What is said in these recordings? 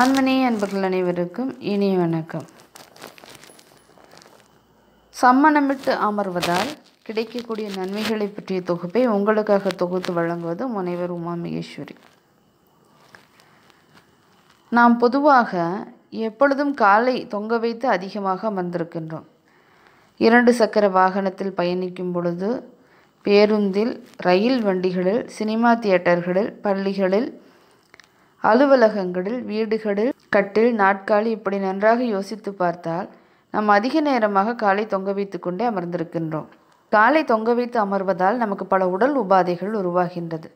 ஆன்மனே அன்பர்கள் அனைவருக்கும் இனிய வணக்கம் சம்மணமிட்டு அமர்வதால் கிடைக்கக்கூடிய நன்மைகளை பற்றிய தொகுப்பை உங்களுக்காக தொகுத்து வழங்குவது முனைவர் உமா மகேஸ்வரி நாம் பொதுவாக எப்பொழுதும் காலை தொங்க வைத்து அதிகமாக அமர்ந்திருக்கின்றோம் இரண்டு சக்கர வாகனத்தில் பயணிக்கும் பொழுது பேருந்தில் ரயில் வண்டிகளில் சினிமா தியேட்டர்களில் பள்ளிகளில் அலுவலகங்களில் வீடுகளில் கட்டில் நாட்காலி இப்படி நன்றாக யோசித்து பார்த்தால் நாம் அதிக நேரமாக காலை தொங்க வைத்து கொண்டே அமர்ந்திருக்கின்றோம் காலை தொங்க வைத்து அமர்வதால் நமக்கு பல உடல் உபாதைகள் உருவாகின்றது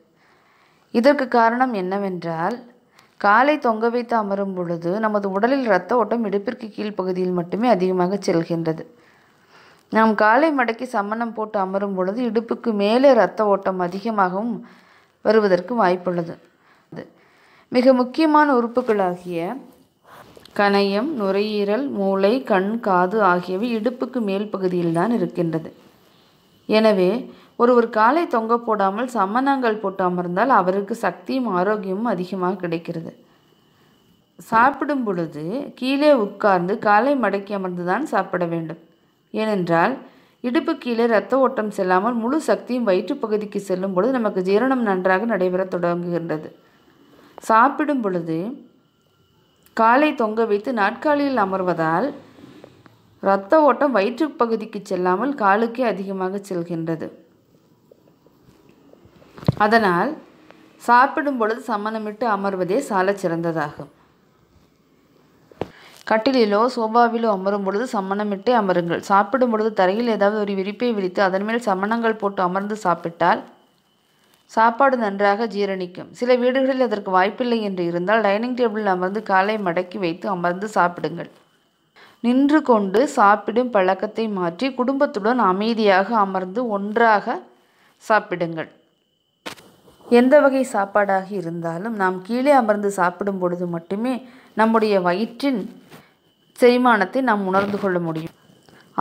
இதற்கு காரணம் என்னவென்றால் காலை தொங்க வைத்து அமரும் பொழுது நமது உடலில் இரத்த ஓட்டம் இடுப்பிற்கு கீழ்ப்பகுதியில் மட்டுமே அதிகமாக செல்கின்றது நாம் காலை மடக்கி சமணம் போட்டு அமரும் பொழுது இடுப்புக்கு மேலே இரத்த ஓட்டம் அதிகமாகவும் வருவதற்கு வாய்ப்புள்ளது மிக முக்கியமான உறுப்புகளாகிய கணையம் நுரையீரல் மூளை கண் காது ஆகியவை இடுப்புக்கு மேல் பகுதியில் தான் இருக்கின்றது எனவே ஒருவர் காலை தொங்க போடாமல் சமணங்கள் போட்டு அமர்ந்தால் அவருக்கு சக்தியும் ஆரோக்கியமும் அதிகமாக கிடைக்கிறது சாப்பிடும் பொழுது கீழே உட்கார்ந்து காலை மடக்கி அமர்ந்துதான் சாப்பிட வேண்டும் ஏனென்றால் இடுப்பு கீழே இரத்த ஓட்டம் செல்லாமல் முழு சக்தியும் வயிற்றுப்பகுதிக்கு செல்லும் பொழுது நமக்கு ஜீரணம் நன்றாக நடைபெற தொடங்குகின்றது சாப்பிடும் பொழுது காலை தொங்க வைத்து நாட்காலியில் அமர்வதால் இரத்த ஓட்டம் வயிற்று பகுதிக்கு செல்லாமல் காலுக்கே அதிகமாக செல்கின்றது அதனால் சாப்பிடும் பொழுது சமணமிட்டு அமர்வதே சால சிறந்ததாகும் கட்டிலிலோ சோபாவிலோ அமரும் பொழுது சமணமிட்டே அமருங்கள் சாப்பிடும் பொழுது தரையில் ஏதாவது ஒரு விரிப்பை விரித்து அதன் மேல் சமணங்கள் போட்டு அமர்ந்து சாப்பிட்டால் சாப்பாடு நன்றாக ஜீரணிக்கும் சில வீடுகளில் அதற்கு வாய்ப்பில்லை என்று இருந்தால் டைனிங் டேபிளில் அமர்ந்து காலை மடக்கி வைத்து அமர்ந்து சாப்பிடுங்கள் நின்று கொண்டு சாப்பிடும் பழக்கத்தை மாற்றி குடும்பத்துடன் அமைதியாக அமர்ந்து ஒன்றாக சாப்பிடுங்கள் எந்த வகை சாப்பாடாக இருந்தாலும் நாம் கீழே அமர்ந்து சாப்பிடும் பொழுது மட்டுமே நம்முடைய வயிற்றின் செரிமானத்தை நாம் உணர்ந்து கொள்ள முடியும்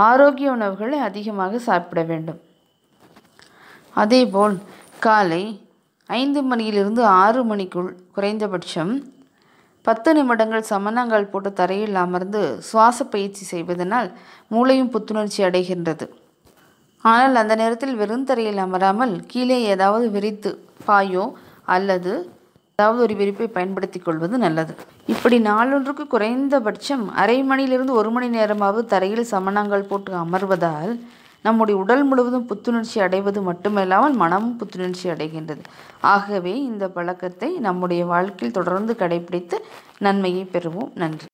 ஆரோக்கிய உணவுகளை அதிகமாக சாப்பிட வேண்டும் அதேபோல் காலை ஐந்து மணியிலிருந்து ஆறு மணிக்குள் குறைந்தபட்சம் பத்து நிமிடங்கள் சமணங்கள் போட்டு தரையில் அமர்ந்து சுவாச பயிற்சி செய்வதனால் மூளையும் புத்துணர்ச்சி அடைகின்றது ஆனால் அந்த நேரத்தில் வெறும் தரையில் அமராமல் கீழே ஏதாவது விரித்து பாயோ அல்லது ஏதாவது ஒரு விரிப்பை பயன்படுத்தி கொள்வது நல்லது இப்படி நாளொன்றுக்கு குறைந்தபட்சம் அரை மணியிலிருந்து ஒரு மணி நேரமாவது தரையில் சமணங்கள் போட்டு அமர்வதால் நம்முடைய உடல் முழுவதும் புத்துணர்ச்சி அடைவது மட்டுமல்லாமல் மனமும் புத்துணர்ச்சி அடைகின்றது ஆகவே இந்த பழக்கத்தை நம்முடைய வாழ்க்கையில் தொடர்ந்து கடைபிடித்து நன்மையை பெறுவோம் நன்றி